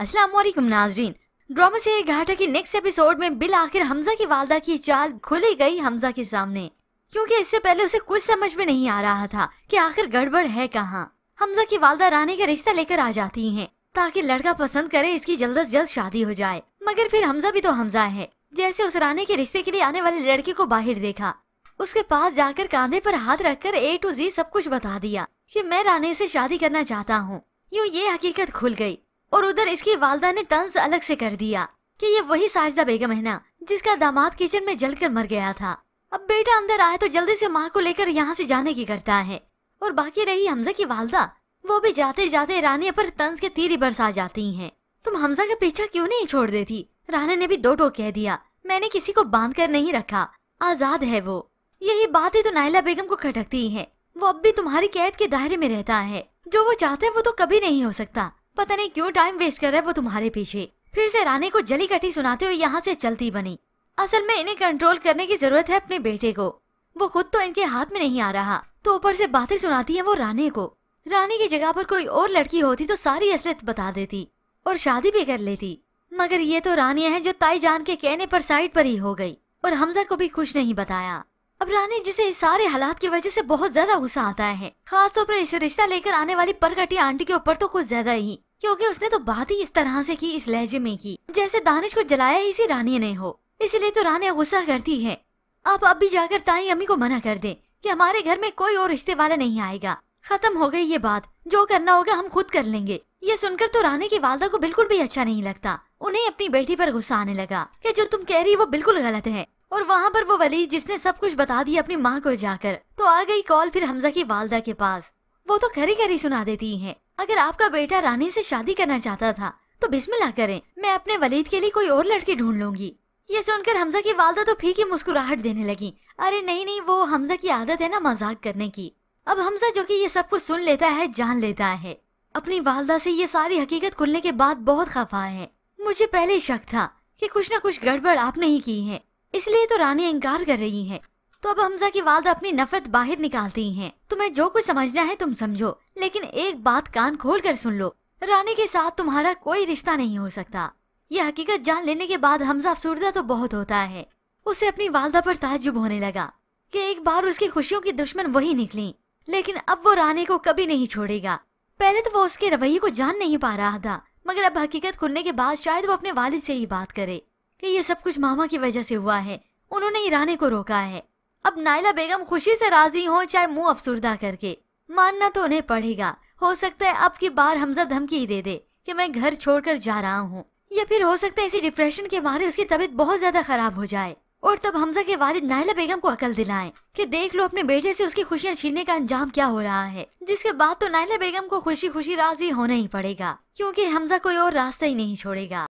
असलम नाजरीन ड्रामा से घाटा के नेक्स्ट एपिसोड में बिल आखिर हमजा की वालदा की चाल खुली गई हमजा के सामने क्योंकि इससे पहले उसे कुछ समझ में नहीं आ रहा था कि आखिर गड़बड़ है कहाँ हमजा की वालदा रानी का रिश्ता लेकर आ जाती हैं ताकि लड़का पसंद करे इसकी जल्द अज जल्द शादी हो जाए मगर फिर हमजा भी तो हमजा है जैसे उस रानी के रिश्ते के लिए आने वाले लड़के को बाहर देखा उसके पास जाकर कांधे पर हाथ रखकर ए टू जी सब कुछ बता दिया कि मैं रानी से शादी करना चाहता हूँ यूँ ये हकीकत खुल गई और उधर इसकी वालदा ने तंज अलग से कर दिया कि ये वही साजदा बेगम है ना जिसका दामाद किचन में जलकर मर गया था अब बेटा अंदर आए तो जल्दी से माँ को लेकर यहाँ से जाने की करता है और बाकी रही हमजा की वालदा वो भी जाते जाते रानिया पर तंज के तीर बरसा जाती है तुम हमजा का पीछा क्यूँ नहीं छोड़ देती राना ने भी दो टोक कह दिया मैंने किसी को बांध कर नहीं रखा आजाद है वो यही बात ही तो नायला बेगम को खटकती है वो अब भी तुम्हारी कैद के दायरे में रहता है जो वो चाहते है वो तो कभी नहीं हो सकता पता नहीं क्यों टाइम वेस्ट कर रहा है वो तुम्हारे पीछे फिर से रानी को जली कटी सुनाते हुए यहाँ से चलती बनी असल में इन्हें कंट्रोल करने की जरूरत है अपने बेटे को वो खुद तो इनके हाथ में नहीं आ रहा तो ऊपर से बातें सुनाती है वो रानी को रानी की जगह पर कोई और लड़की होती तो सारी असलियत बता देती और शादी भी कर लेती मगर ये तो रानी है जो ताई जान के कहने पर साइड पर ही हो गई और हमजा को भी खुश नहीं बताया अब रानी जिसे इस सारे हालात की वजह से बहुत ज्यादा गुस्सा आता है खासतौर पर इसे रिश्ता लेकर आने वाली परकटी आंटी के ऊपर तो कुछ ज्यादा ही क्योंकि उसने तो बात ही इस तरह से की इस लहजे में की जैसे दानिश को जलाया इसी रानी ने हो इसलिए तो रानिया गुस्सा करती है आप अब भी जाकर ताई अम्मी को मना कर दे कि हमारे घर में कोई और रिश्ते वाला नहीं आएगा खत्म हो गई ये बात जो करना होगा हम खुद कर लेंगे ये सुनकर तो रानी की वालदा को बिल्कुल भी अच्छा नहीं लगता उन्हें अपनी बेटी पर गुस्सा आने लगा की जो तुम कह रही वो बिल्कुल गलत है और वहाँ पर वो वली जिसने सब कुछ बता दिया अपनी माँ को जाकर तो आ गई कॉल फिर हमजा की वालदा के पास वो तो खरी खरी सुना देती हैं। अगर आपका बेटा रानी से शादी करना चाहता था तो बिस्मिल्लाह करें मैं अपने वलीद के लिए कोई और लड़की ढूंढ लूंगी ये सुनकर हमजा की वालदा तो फीकी मुस्कुराहट देने लगी अरे नहीं नहीं वो हमजा की आदत है ना मजाक करने की अब हमजा जो कि ये सब कुछ सुन लेता है जान लेता है अपनी वालदा से ये सारी हकीकत खुलने के बाद बहुत खफा है मुझे पहले ही शक था कि कुछ न कुछ गड़बड़ आपने ही की है इसलिए तो रानी इनकार कर रही है तो अब हमजा की वालदा अपनी नफरत बाहर निकालती हैं। तुम्हें जो कुछ समझना है तुम समझो लेकिन एक बात कान खोल कर सुन लो रानी के साथ तुम्हारा कोई रिश्ता नहीं हो सकता यह हकीकत जान लेने के बाद हमजा अफसरदा तो बहुत होता है उसे अपनी वालदा पर ताजुब होने लगा कि एक बार उसकी खुशियों की दुश्मन वही निकली लेकिन अब वो रानी को कभी नहीं छोड़ेगा पहले तो वो उसके रवैये को जान नहीं पा रहा था मगर अब हकीकत खुलने के बाद शायद वो अपने वालिद से ही बात करे कि ये सब कुछ मामा की वजह से हुआ है उन्होंने ही रानी को रोका है अब नायला बेगम खुशी से राजी हो चाहे मुंह अफसरदा करके मानना तो उन्हें पड़ेगा हो सकता है अब की बार हमजा धमकी दे दे कि मैं घर छोड़कर जा रहा हूँ या फिर हो सकता है इसी डिप्रेशन के मारे उसकी तबीयत बहुत ज्यादा खराब हो जाए और तब हमजा के वालिद नायला बेगम को अकल दिलाएं कि देख लो अपने बेटे से उसकी खुशियाँ छीनने का अंजाम क्या हो रहा है जिसके बाद तो नायला बेगम को खुशी खुशी राजी होना ही पड़ेगा क्योंकि हमजा कोई और रास्ता ही नहीं छोड़ेगा